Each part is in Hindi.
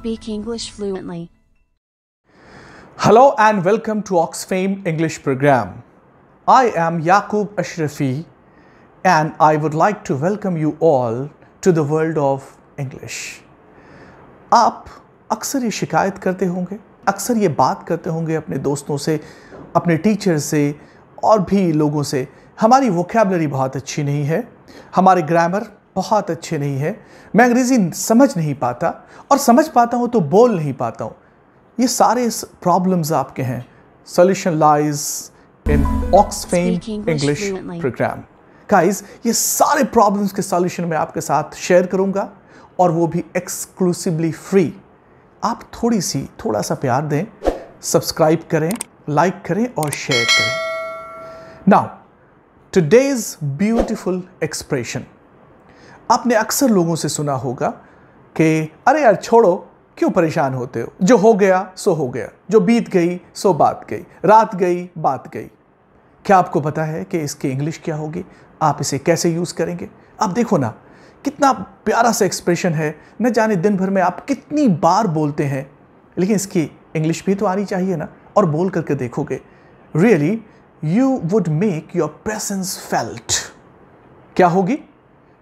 speak English fluently. Hello and welcome to Oxfam English program. I am Yaqub Ashrafi and I would like to welcome you all to the world of English. आप अक्सर ये शिकायत करते होंगे अक्सर ये बात करते होंगे अपने दोस्तों से अपने टीचर से और भी लोगों से हमारी वोकेबलरी बहुत अच्छी नहीं है हमारे ग्रामर बहुत अच्छे नहीं है मैं अंग्रेज़ी समझ नहीं पाता और समझ पाता हूँ तो बोल नहीं पाता हूँ ये सारे प्रॉब्लम्स आपके हैं solution lies in Oxfam English program guys ये सारे प्रॉब्लम्स के सॉल्यूशन मैं आपके साथ शेयर करूँगा और वो भी एक्सक्लूसिवली फ्री आप थोड़ी सी थोड़ा सा प्यार दें सब्सक्राइब करें लाइक करें और शेयर करें नाउ टुडेज ब्यूटिफुल एक्सप्रेशन आपने अक्सर लोगों से सुना होगा कि अरे यार छोड़ो क्यों परेशान होते हो जो हो गया सो हो गया जो बीत गई सो बात गई रात गई बात गई क्या आपको पता है कि इसकी इंग्लिश क्या होगी आप इसे कैसे यूज़ करेंगे आप देखो ना कितना प्यारा सा एक्सप्रेशन है न जाने दिन भर में आप कितनी बार बोलते हैं लेकिन इसकी इंग्लिश भी तो आनी चाहिए ना और बोल करके देखोगे really you would make your presence felt क्या होगी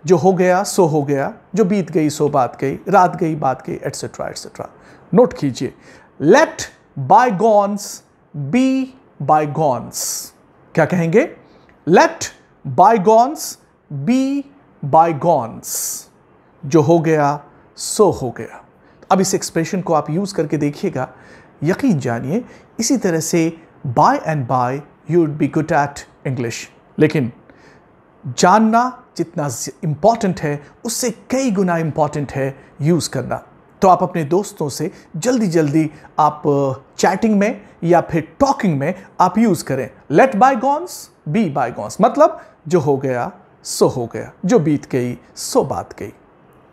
जो हो गया सो हो गया जो बीत गई सो बात गई रात गई बात गई एट्सेट्रा एट्सेट्रा नोट कीजिए let bygones be bygones क्या कहेंगे let bygones be bygones जो हो गया सो हो गया अब इस एक्सप्रेशन को आप यूज़ करके देखिएगा यकीन जानिए इसी तरह से by and by you would be good at English लेकिन जानना जितना इम्पॉर्टेंट है उससे कई गुना इम्पॉर्टेंट है यूज़ करना तो आप अपने दोस्तों से जल्दी जल्दी आप चैटिंग uh, में या फिर टॉकिंग में आप यूज़ करें let bygones be bygones मतलब जो हो गया सो हो गया जो बीत गई सो बात गई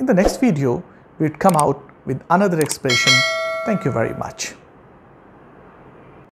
in the next video we'll come out with another expression thank you very much